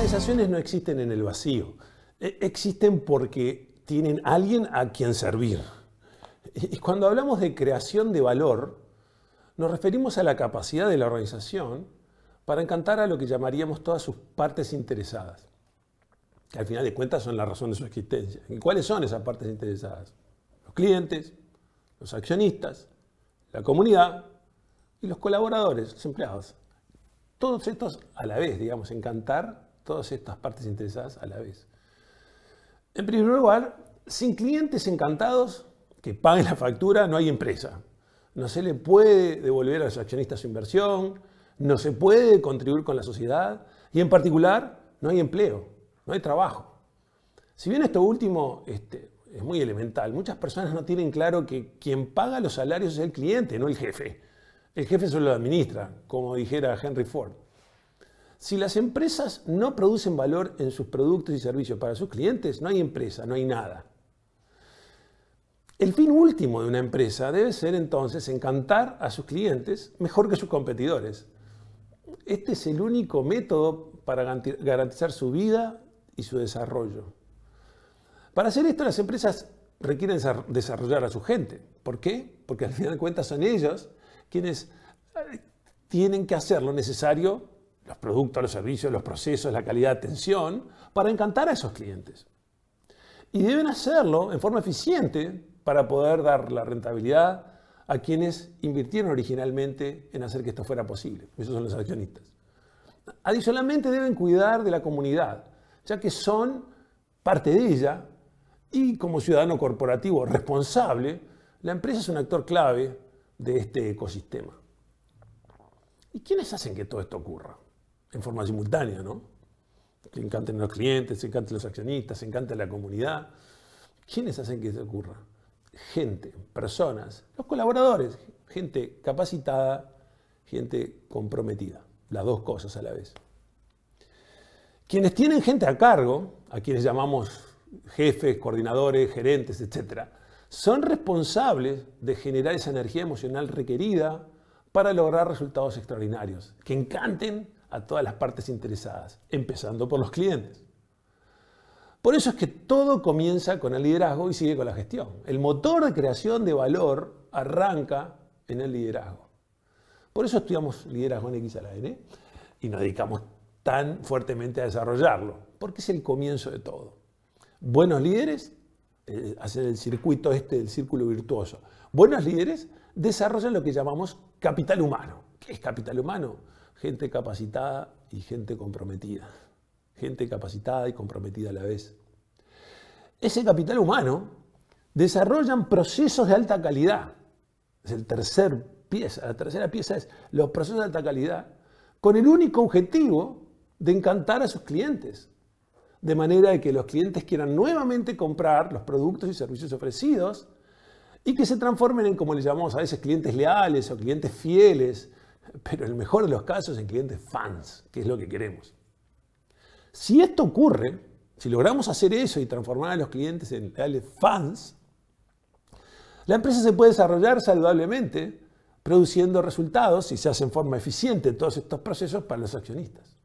organizaciones no existen en el vacío. E, existen porque tienen alguien a quien servir. Y cuando hablamos de creación de valor, nos referimos a la capacidad de la organización para encantar a lo que llamaríamos todas sus partes interesadas, que al final de cuentas son la razón de su existencia. ¿Y cuáles son esas partes interesadas? Los clientes, los accionistas, la comunidad y los colaboradores, los empleados. Todos estos a la vez, digamos, encantar todas estas partes interesadas a la vez. En primer lugar, sin clientes encantados que paguen la factura no hay empresa. No se le puede devolver a los accionistas su inversión, no se puede contribuir con la sociedad y en particular no hay empleo, no hay trabajo. Si bien esto último este, es muy elemental, muchas personas no tienen claro que quien paga los salarios es el cliente, no el jefe. El jefe solo lo administra, como dijera Henry Ford. Si las empresas no producen valor en sus productos y servicios para sus clientes, no hay empresa, no hay nada. El fin último de una empresa debe ser entonces encantar a sus clientes mejor que sus competidores. Este es el único método para garantizar su vida y su desarrollo. Para hacer esto las empresas requieren desarrollar a su gente. ¿Por qué? Porque al final de cuentas son ellos quienes eh, tienen que hacer lo necesario los productos, los servicios, los procesos, la calidad de atención, para encantar a esos clientes. Y deben hacerlo en forma eficiente para poder dar la rentabilidad a quienes invirtieron originalmente en hacer que esto fuera posible. Esos son los accionistas. Adicionalmente deben cuidar de la comunidad, ya que son parte de ella y como ciudadano corporativo responsable, la empresa es un actor clave de este ecosistema. ¿Y quiénes hacen que todo esto ocurra? en forma simultánea, ¿no? Que encanten los clientes, se encanten los accionistas, se encante la comunidad. ¿Quiénes hacen que eso ocurra? Gente, personas, los colaboradores, gente capacitada, gente comprometida, las dos cosas a la vez. Quienes tienen gente a cargo, a quienes llamamos jefes, coordinadores, gerentes, etc., son responsables de generar esa energía emocional requerida para lograr resultados extraordinarios, que encanten a todas las partes interesadas, empezando por los clientes. Por eso es que todo comienza con el liderazgo y sigue con la gestión. El motor de creación de valor arranca en el liderazgo. Por eso estudiamos liderazgo en X a la N y nos dedicamos tan fuertemente a desarrollarlo, porque es el comienzo de todo. Buenos líderes eh, hacen el circuito este del círculo virtuoso. Buenos líderes desarrollan lo que llamamos capital humano. ¿Qué es capital humano? Gente capacitada y gente comprometida. Gente capacitada y comprometida a la vez. Ese capital humano desarrollan procesos de alta calidad. Es el tercer pieza. La tercera pieza es los procesos de alta calidad con el único objetivo de encantar a sus clientes. De manera de que los clientes quieran nuevamente comprar los productos y servicios ofrecidos y que se transformen en, como le llamamos a veces, clientes leales o clientes fieles, pero el mejor de los casos en clientes fans, que es lo que queremos. Si esto ocurre, si logramos hacer eso y transformar a los clientes en fans, la empresa se puede desarrollar saludablemente, produciendo resultados y se hacen forma eficiente todos estos procesos para los accionistas.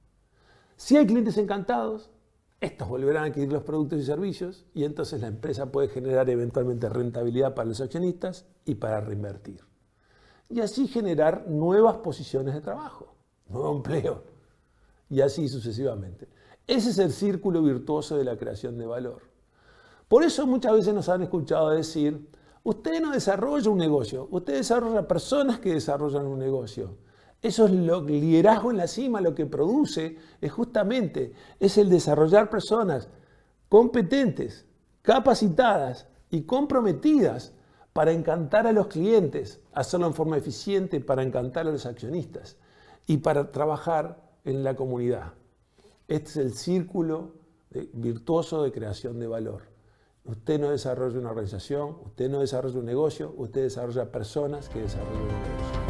Si hay clientes encantados, estos volverán a adquirir los productos y servicios y entonces la empresa puede generar eventualmente rentabilidad para los accionistas y para reinvertir y así generar nuevas posiciones de trabajo, nuevo empleo y así sucesivamente. Ese es el círculo virtuoso de la creación de valor. Por eso muchas veces nos han escuchado decir, usted no desarrolla un negocio, usted desarrolla personas que desarrollan un negocio. Eso es lo liderazgo en la cima, lo que produce es justamente es el desarrollar personas competentes, capacitadas y comprometidas para encantar a los clientes, hacerlo en forma eficiente para encantar a los accionistas y para trabajar en la comunidad. Este es el círculo virtuoso de creación de valor. Usted no desarrolla una organización, usted no desarrolla un negocio, usted desarrolla personas que desarrollan un negocio.